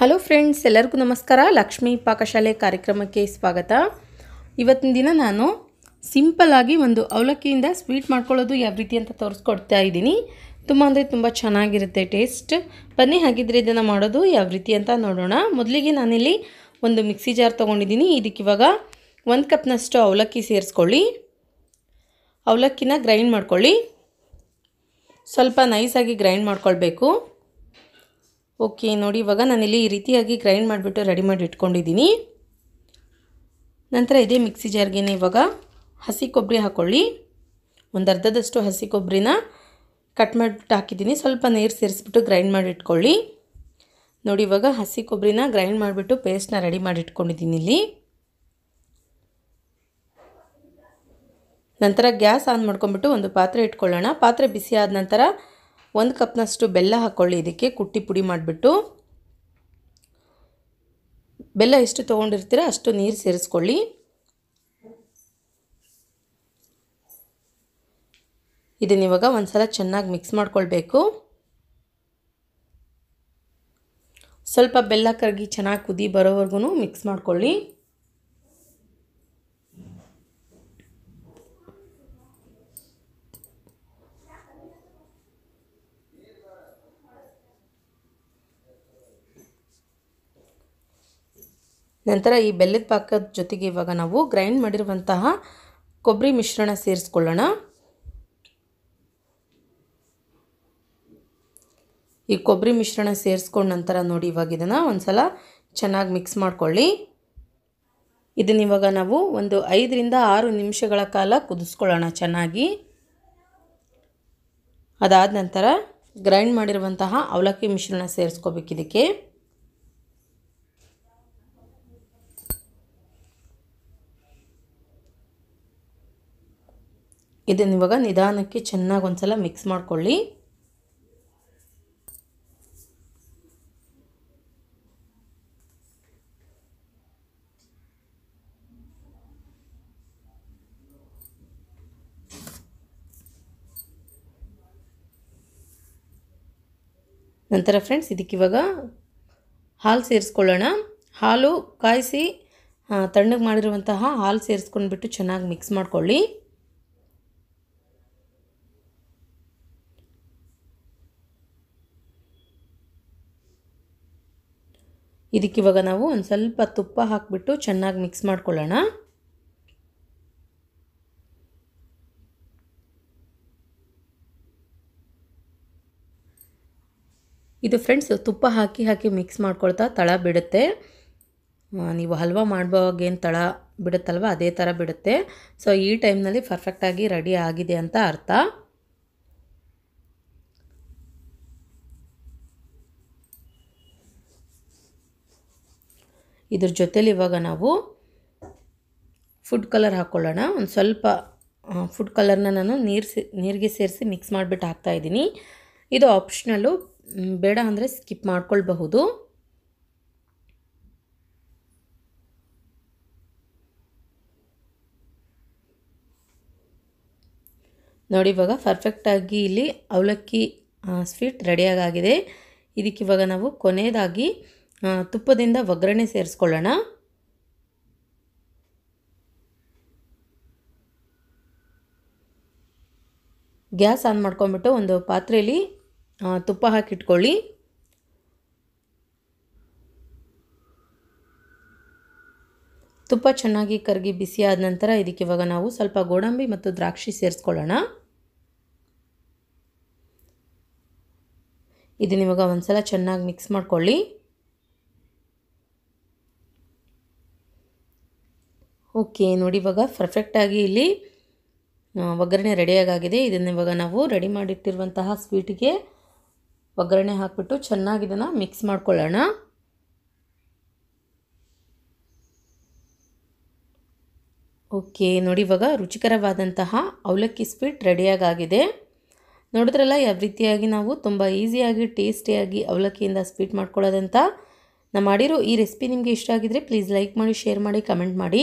hello friends ಎಲ್ಲರಿಗೂ ನಮಸ್ಕಾರ ಲಕ್ಷ್ಮೀ ಪಾಕಶಾಲೆ ಕಾರ್ಯಕ್ರಮಕ್ಕೆ ಸ್ವಾಗತ ಇವತ್ತಿನ ದಿನ ನಾನು ಸಿಂಪಲ್ಲಾಗಿ ಒಂದು ಅವಲಕ್ಕಿಯಿಂದ ಸ್ವೀಟ್ ಮಾಡ್ಕೊಳ್ಳೋದು ಯಾವ ರೀತಿ ಅಂತ ತೋರಿಸ್ಕೊಡ್ತಾ ಇದ್ದೀನಿ ತುಂಬ ಅಂದರೆ ತುಂಬ ಚೆನ್ನಾಗಿರುತ್ತೆ ಟೇಸ್ಟ್ ಬನ್ನಿ ಹಾಗಿದ್ರೆ ಇದನ್ನು ಮಾಡೋದು ಯಾವ ರೀತಿ ಅಂತ ನೋಡೋಣ ಮೊದಲಿಗೆ ನಾನಿಲ್ಲಿ ಒಂದು ಮಿಕ್ಸಿ ಜಾರ್ ತೊಗೊಂಡಿದ್ದೀನಿ ಇದಕ್ಕಿವಾಗ ಒಂದು ಕಪ್ನಷ್ಟು ಅವಲಕ್ಕಿ ಸೇರಿಸ್ಕೊಳ್ಳಿ ಅವಲಕ್ಕಿನ ಗ್ರೈಂಡ್ ಮಾಡ್ಕೊಳ್ಳಿ ಸ್ವಲ್ಪ ನೈಸಾಗಿ ಗ್ರೈಂಡ್ ಮಾಡ್ಕೊಳ್ಬೇಕು ಓಕೆ ನೋಡಿ ಇವಾಗ ನಾನಿಲ್ಲಿ ಈ ರೀತಿಯಾಗಿ ಗ್ರೈಂಡ್ ಮಾಡಿಬಿಟ್ಟು ರೆಡಿ ಮಾಡಿ ಇಟ್ಕೊಂಡಿದ್ದೀನಿ ನಂತರ ಇದೇ ಮಿಕ್ಸಿ ಜಾರ್ಗೆ ಇವಾಗ ಹಸಿ ಕೊಬ್ಬರಿ ಹಾಕ್ಕೊಳ್ಳಿ ಒಂದು ಅರ್ಧದಷ್ಟು ಹಸಿ ಕೊಬ್ಬರಿನ ಕಟ್ ಮಾಡಿಬಿಟ್ಟು ಹಾಕಿದ್ದೀನಿ ಸ್ವಲ್ಪ ನೀರು ಸೇರಿಸ್ಬಿಟ್ಟು ಗ್ರೈಂಡ್ ಮಾಡಿ ಇಟ್ಕೊಳ್ಳಿ ನೋಡಿ ಇವಾಗ ಹಸಿ ಕೊಬ್ಬರಿನ ಗ್ರೈಂಡ್ ಮಾಡಿಬಿಟ್ಟು ಪೇಸ್ಟ್ನ ರೆಡಿ ಮಾಡಿ ಇಟ್ಕೊಂಡಿದ್ದೀನಿ ಇಲ್ಲಿ ನಂತರ ಗ್ಯಾಸ್ ಆನ್ ಮಾಡ್ಕೊಂಬಿಟ್ಟು ಒಂದು ಪಾತ್ರೆ ಇಟ್ಕೊಳ್ಳೋಣ ಪಾತ್ರೆ ಬಿಸಿ ಆದ ನಂತರ ಒಂದು ಕಪ್ನಷ್ಟು ಬೆಲ್ಲ ಹಾಕ್ಕೊಳ್ಳಿ ಇದಕ್ಕೆ ಕುಟ್ಟಿ ಪುಡಿ ಮಾಡಿಬಿಟ್ಟು ಬೆಲ್ಲ ಎಷ್ಟು ತೊಗೊಂಡಿರ್ತೀರ ಅಷ್ಟು ನೀರು ಸೇರಿಸ್ಕೊಳ್ಳಿ ಇದನ್ನ ಇವಾಗ ಒಂದು ಸಲ ಚೆನ್ನಾಗಿ ಮಿಕ್ಸ್ ಮಾಡ್ಕೊಳ್ಬೇಕು ಸ್ವಲ್ಪ ಬೆಲ್ಲ ಕರಗಿ ಚೆನ್ನಾಗಿ ಕುದಿ ಬರೋವರೆಗೂ ಮಿಕ್ಸ್ ಮಾಡ್ಕೊಳ್ಳಿ ನಂತರ ಈ ಬೆಲ್ಲದ ಪಾಕದ ಜೊತೆಗೆ ಇವಾಗ ನಾವು ಗ್ರೈಂಡ್ ಮಾಡಿರುವಂತಹ ಕೊಬ್ಬರಿ ಮಿಶ್ರಣ ಸೇರಿಸ್ಕೊಳ್ಳೋಣ ಈ ಕೊಬ್ಬರಿ ಮಿಶ್ರಣ ಸೇರಿಸ್ಕೊಂಡ ನಂತರ ನೋಡಿ ಇವಾಗ ಇದನ್ನು ಒಂದು ಸಲ ಚೆನ್ನಾಗಿ ಮಿಕ್ಸ್ ಮಾಡಿಕೊಳ್ಳಿ ಇದನ್ನಿವಾಗ ನಾವು ಒಂದು ಐದರಿಂದ ಆರು ನಿಮಿಷಗಳ ಕಾಲ ಕುದಿಸ್ಕೊಳ್ಳೋಣ ಚೆನ್ನಾಗಿ ಅದಾದ ನಂತರ ಗ್ರೈಂಡ್ ಮಾಡಿರುವಂತಹ ಅವಲಕ್ಕಿ ಮಿಶ್ರಣ ಸೇರಿಸ್ಕೋಬೇಕಿದಕ್ಕೆ ಇದಕ್ಕೆ ಇದನ್ನು ಇವಾಗ ನಿಧಾನಕ್ಕೆ ಚೆನ್ನಾಗಿ ಒಂದ್ಸಲ ಮಿಕ್ಸ್ ಮಾಡಿಕೊಳ್ಳಿ ನಂತರ ಫ್ರೆಂಡ್ಸ್ ಇದಕ್ಕೆ ಇವಾಗ ಹಾಲು ಸೇರಿಸ್ಕೊಳ್ಳೋಣ ಹಾಲು ಕಾಯಿಸಿ ತಣ್ಣಗೆ ಮಾಡಿರುವಂತಹ ಹಾಲು ಸೇರಿಸ್ಕೊಂಡ್ಬಿಟ್ಟು ಚೆನ್ನಾಗಿ ಮಿಕ್ಸ್ ಮಾಡ್ಕೊಳ್ಳಿ ಇದಕ್ಕಿವಾಗ ನಾವು ಒಂದು ಸ್ವಲ್ಪ ತುಪ್ಪ ಹಾಕಿಬಿಟ್ಟು ಚೆನ್ನಾಗಿ ಮಿಕ್ಸ್ ಮಾಡ್ಕೊಳ್ಳೋಣ ಇದು ಫ್ರೆಂಡ್ಸ್ ತುಪ್ಪ ಹಾಕಿ ಹಾಕಿ ಮಿಕ್ಸ್ ಮಾಡ್ಕೊಳ್ತಾ ತಳ ಬಿಡುತ್ತೆ ನೀವು ಹಲ್ವಾ ಮಾಡುವಾಗ ಏನು ತಳ ಬಿಡುತ್ತಲ್ವ ಅದೇ ಥರ ಬಿಡುತ್ತೆ ಸೊ ಈ ಟೈಮ್ನಲ್ಲಿ ಪರ್ಫೆಕ್ಟಾಗಿ ರೆಡಿ ಆಗಿದೆ ಅಂತ ಅರ್ಥ ಇದ್ರ ಜೊತೇಲಿ ಇವಾಗ ನಾವು ಫುಡ್ ಕಲರ್ ಹಾಕ್ಕೊಳ್ಳೋಣ ಒಂದು ಸ್ವಲ್ಪ ಫುಡ್ ಕಲರ್ನ ನಾನು ನೀರು ನೀರಿಗೆ ಸೇರಿಸಿ ಮಿಕ್ಸ್ ಮಾಡಿಬಿಟ್ಟು ಇದ್ದೀನಿ ಇದು ಆಪ್ಷನಲ್ಲು ಬೇಡ ಅಂದರೆ ಸ್ಕಿಪ್ ಮಾಡ್ಕೊಳ್ಬಹುದು ನೋಡಿ ಇವಾಗ ಪರ್ಫೆಕ್ಟಾಗಿ ಇಲ್ಲಿ ಅವಲಕ್ಕಿ ಸ್ವೀಟ್ ರೆಡಿಯಾಗಿದೆ ಇದಕ್ಕೆ ನಾವು ಕೊನೆಯದಾಗಿ ತುಪ್ಪದಿಂದ ಒಗ್ಗರಣೆ ಸೇರಿಸ್ಕೊಳ್ಳೋಣ ಗ್ಯಾಸ್ ಆನ್ ಮಾಡ್ಕೊಂಬಿಟ್ಟು ಒಂದು ಪಾತ್ರೆಯಲ್ಲಿ ತುಪ್ಪ ಹಾಕಿಟ್ಕೊಳ್ಳಿ ತುಪ್ಪ ಚೆನ್ನಾಗಿ ಕರಗಿ ಬಿಸಿ ಆದ ನಂತರ ಇದಕ್ಕೆ ಇವಾಗ ನಾವು ಸ್ವಲ್ಪ ಗೋಡಂಬಿ ಮತ್ತು ದ್ರಾಕ್ಷಿ ಸೇರಿಸ್ಕೊಳ್ಳೋಣ ಇದನ್ನಿವಾಗ ಒಂದು ಸಲ ಚೆನ್ನಾಗಿ ಮಿಕ್ಸ್ ಮಾಡ್ಕೊಳ್ಳಿ ಓಕೆ ನೋಡಿ ಇವಾಗ ಪರ್ಫೆಕ್ಟಾಗಿ ಇಲ್ಲಿ ಒಗ್ಗರಣೆ ರೆಡಿಯಾಗಾಗಿದೆ ಇದನ್ನು ಇವಾಗ ನಾವು ರೆಡಿ ಮಾಡಿಟ್ಟಿರುವಂತಹ ಸ್ವೀಟಿಗೆ ಒಗ್ಗರಣೆ ಹಾಕಿಬಿಟ್ಟು ಚೆನ್ನಾಗಿ ಇದನ್ನು ಮಿಕ್ಸ್ ಮಾಡ್ಕೊಳ್ಳೋಣ ಓಕೆ ನೋಡಿ ಇವಾಗ ರುಚಿಕರವಾದಂತಹ ಅವಲಕ್ಕಿ ಸ್ವೀಟ್ ರೆಡಿಯಾಗಾಗಿದೆ ನೋಡಿದ್ರಲ್ಲ ಯಾವ ರೀತಿಯಾಗಿ ನಾವು ತುಂಬ ಈಸಿಯಾಗಿ ಟೇಸ್ಟಿಯಾಗಿ ಅವಲಕ್ಕಿಯಿಂದ ಸ್ವೀಟ್ ಮಾಡ್ಕೊಳ್ಳೋದಂತ ನಾ ಮಾಡಿರೋ ಈ ರೆಸಿಪಿ ನಿಮಗೆ ಇಷ್ಟ ಆಗಿದರೆ ಪ್ಲೀಸ್ ಲೈಕ್ ಮಾಡಿ ಶೇರ್ ಮಾಡಿ ಕಮೆಂಟ್ ಮಾಡಿ